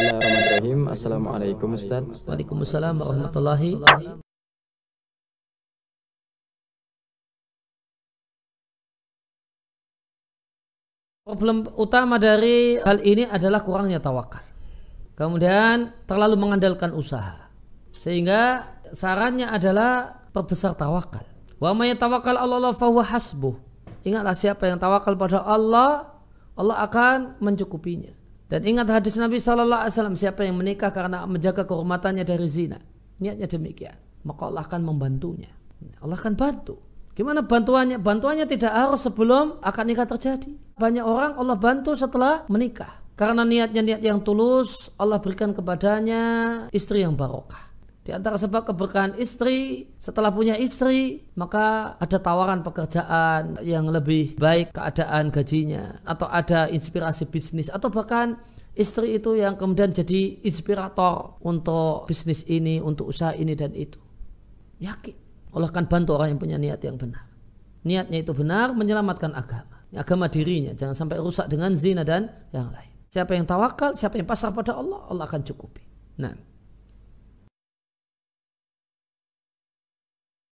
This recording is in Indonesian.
Bismillahirrahmanirrahim. Assalamualaikum Ustaz. Waalaikumsalam warahmatullahi Problem utama dari hal ini adalah kurangnya tawakal. Kemudian terlalu mengandalkan usaha. Sehingga sarannya adalah perbesar tawakal. Wa may tawakkal Allah fahuwa hasbuh. Ingatlah siapa yang tawakal pada Allah, Allah akan mencukupinya. Dan ingat hadis Nabi Shallallahu Alaihi Wasallam siapa yang menikah karena menjaga kehormatannya dari zina niatnya demikian maka Allah akan membantunya Allah akan bantu gimana bantuannya bantuannya tidak harus sebelum akan nikah terjadi banyak orang Allah bantu setelah menikah karena niatnya niat yang tulus Allah berikan kepadanya istri yang barokah di antara sebab keberkahan istri, setelah punya istri, maka ada tawaran pekerjaan yang lebih baik keadaan gajinya, atau ada inspirasi bisnis, atau bahkan istri itu yang kemudian jadi inspirator untuk bisnis ini, untuk usaha ini dan itu. Yakin, Allah akan bantu orang yang punya niat yang benar. Niatnya itu benar menyelamatkan agama. Agama dirinya, jangan sampai rusak dengan zina dan yang lain. Siapa yang tawakal, siapa yang pasrah pada Allah, Allah akan cukupi. Nah,